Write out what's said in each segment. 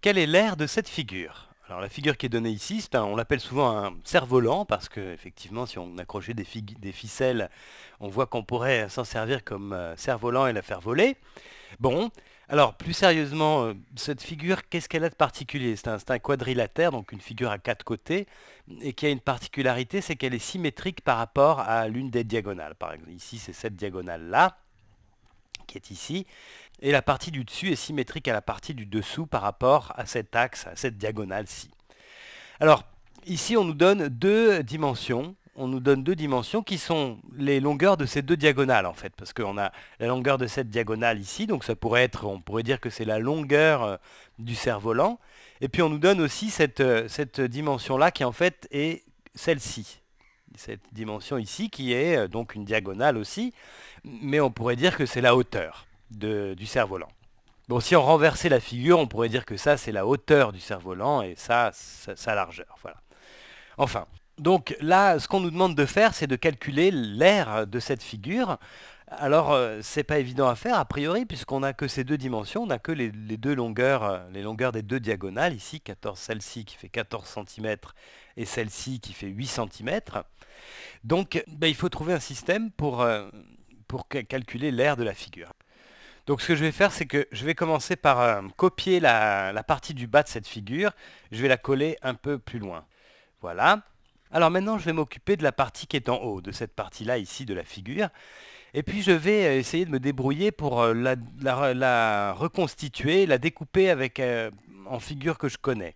Quelle est l'air de cette figure Alors la figure qui est donnée ici, on l'appelle souvent un cerf-volant parce que effectivement, si on accrochait des, ficelles, on voit qu'on pourrait s'en servir comme euh, cerf-volant et la faire voler. Bon, alors plus sérieusement, euh, cette figure, qu'est-ce qu'elle a de particulier C'est un, un, quadrilatère, donc une figure à quatre côtés, et qui a une particularité, c'est qu'elle est symétrique par rapport à l'une des diagonales. Par exemple, ici c'est cette diagonale-là, qui est ici, et la partie du dessus est symétrique à la partie du dessous par rapport à cet axe, à cette diagonale-ci. Alors, ici, on nous donne deux dimensions. On nous donne deux dimensions qui sont les longueurs de ces deux diagonales, en fait, parce qu'on a la longueur de cette diagonale ici, donc ça pourrait être, on pourrait dire que c'est la longueur euh, du cerf-volant. Et puis on nous donne aussi cette, euh, cette dimension-là qui, en fait, est celle-ci, cette dimension ici qui est euh, donc une diagonale aussi, mais on pourrait dire que c'est la hauteur du cerf-volant. Bon, si on renversait la figure, on pourrait dire que ça, c'est la hauteur du cerf-volant et ça, sa largeur. Voilà. Enfin, donc là, ce qu'on nous demande de faire, c'est de calculer l'aire de cette figure alors, euh, c'est pas évident à faire, a priori, puisqu'on n'a que ces deux dimensions, on n'a que les, deux longueurs, euh, les longueurs des deux diagonales, ici, celle-ci qui fait 14 cm et celle-ci qui fait 8 cm. Donc, ben, il faut trouver un système pour, euh, pour calculer l'air de la figure. Donc ce que je vais faire, c'est que je vais commencer par copier la partie du bas de cette figure. Je vais la coller un peu plus loin. Voilà. Alors maintenant, je vais m'occuper de la partie qui est en haut, de cette partie-là ici de la figure. Et puis je vais euh, essayer de me débrouiller pour euh, la, reconstituer, la découper avec, euh, en figure que je connais.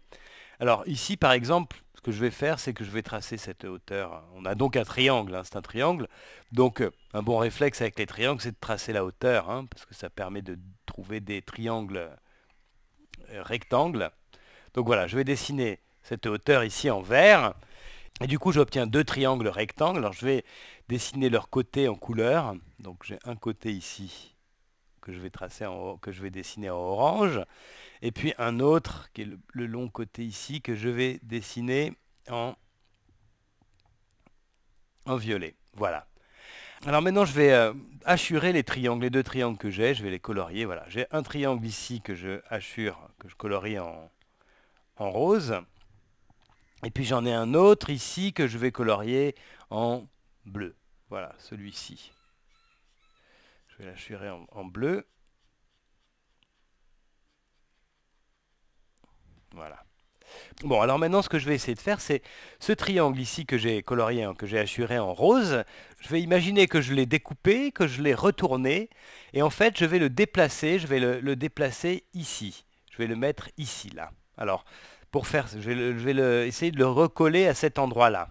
Alors ici par exemple, ce que je vais faire, c'est que je vais tracer cette hauteur. On a donc un triangle, hein, c'est un triangle. Donc un bon réflexe avec les triangles, c'est de tracer la hauteur, hein, parce que ça permet de trouver des triangles rectangles. Donc voilà, je vais dessiner cette hauteur ici en vert. Et du coup, j'obtiens deux triangles rectangles. Alors, je vais dessiner leurs côtés en couleur. Donc, j'ai un côté ici que je vais tracer en, que je vais dessiner en orange, et puis un autre qui est le, long côté ici que je vais dessiner en, violet. Voilà. Alors maintenant, je vais euh, assurer les triangles, les deux triangles que j'ai, je vais les colorier. Voilà, j'ai un triangle ici que je que je colorie en rose. Et puis j'en ai un autre ici que je vais colorier en bleu. Voilà, celui-ci. Je vais l'assurer en, bleu. Voilà. Bon, alors maintenant, ce que je vais essayer de faire, c'est ce triangle ici que j'ai colorié, hein, que j'ai assuré en rose. Je vais imaginer que je l'ai découpé, que je l'ai retourné, et en fait, je vais le déplacer, je vais le déplacer ici. Je vais le mettre ici, là. Alors, pour faire, je vais, je vais essayer de le recoller à cet endroit-là.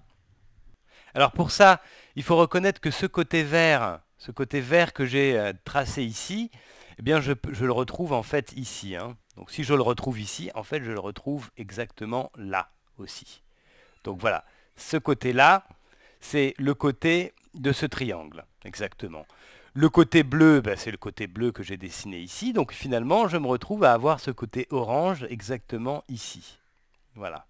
Alors pour ça, il faut reconnaître que ce côté vert, ce côté vert que j'ai euh, tracé ici, eh bien je, le retrouve en fait ici. Hein. Donc si je le retrouve ici, en fait je le retrouve exactement là aussi. Donc voilà, ce côté-là, c'est le côté de ce triangle, exactement. Le côté bleu, bah, c'est le côté bleu que j'ai dessiné ici. Donc finalement, je me retrouve à avoir ce côté orange exactement ici. Voilà.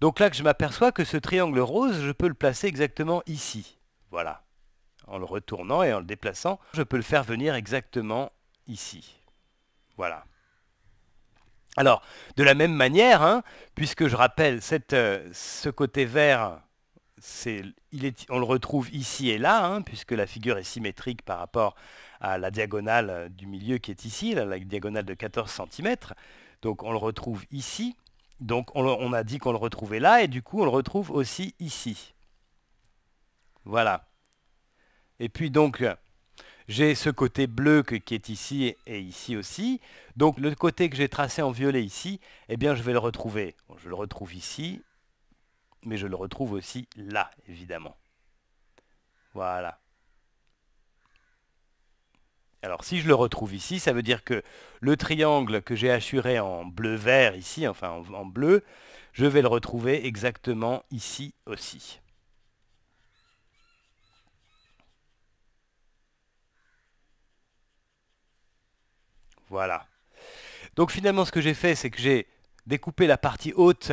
Donc là que je m'aperçois que ce triangle rose, je peux le placer exactement ici. Voilà. En le retournant et en le déplaçant, je peux le faire venir exactement ici. Voilà. Alors, de la même manière, hein, puisque je rappelle euh, ce côté vert on le retrouve ici et là, hein, puisque la figure est symétrique par rapport à la diagonale euh, du milieu qui est ici, la, diagonale de 14 cm. Donc on le retrouve ici. Donc on, a dit qu'on le retrouvait là, et du coup on le retrouve aussi ici. Voilà. Et puis donc, j'ai ce côté bleu qui est ici et, ici aussi. Donc le côté que j'ai tracé en violet ici, eh bien je vais le retrouver. je le retrouve ici, mais je le retrouve aussi là, évidemment. Voilà. Alors si je le retrouve ici, ça veut dire que le triangle que j'ai assuré en bleu-vert ici, enfin en, bleu, je vais le retrouver exactement ici aussi. Voilà. Donc finalement, ce que j'ai fait, c'est que j'ai découpé la partie haute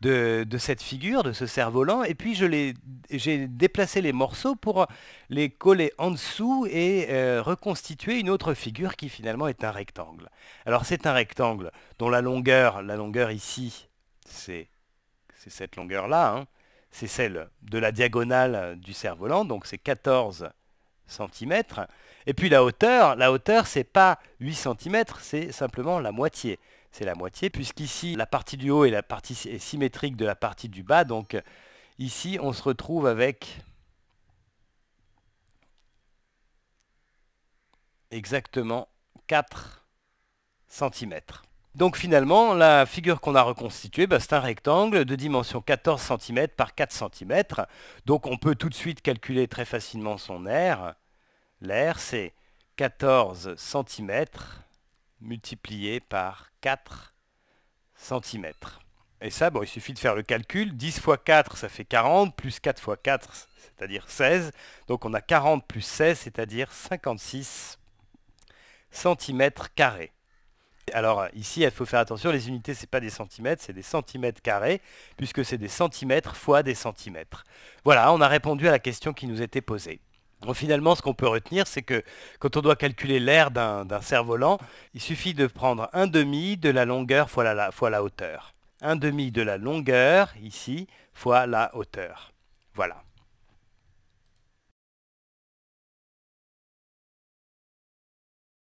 de, cette figure, de ce cerf-volant, et puis j'ai déplacé les morceaux pour les coller en dessous et euh, reconstituer une autre figure qui finalement est un rectangle. Alors c'est un rectangle dont la longueur, la longueur ici, c'est cette longueur-là, hein. c'est celle de la diagonale du cerf-volant, donc c'est 14 cm. Et puis la hauteur, la hauteur c'est pas 8 cm, c'est simplement la moitié. C'est la moitié puisqu'ici la partie du haut est la partie symétrique de la partie du bas. Donc ici on se retrouve avec exactement 4 cm. Donc finalement, la figure qu'on a reconstituée, bah, c'est un rectangle de dimension 14 cm par 4 cm. Donc on peut tout de suite calculer très facilement son aire. L'air, c'est 14 cm multiplié par 4 cm. Et ça, bon, il suffit de faire le calcul. 10 fois 4, ça fait 40, plus 4 fois 4, c'est-à-dire 16. Donc on a 40 plus 16, c'est-à-dire 56 cm carrés. Alors ici, il faut faire attention, les unités, ce n'est pas des centimètres, c'est des centimètres carrés, puisque c'est des centimètres fois des centimètres. Voilà, on a répondu à la question qui nous était posée finalement, ce qu'on peut retenir, c'est que quand on doit calculer l'air d'un cerf-volant, il suffit de prendre 1 demi de la longueur fois la, fois la hauteur. 1 demi de la longueur, ici, fois la hauteur. Voilà.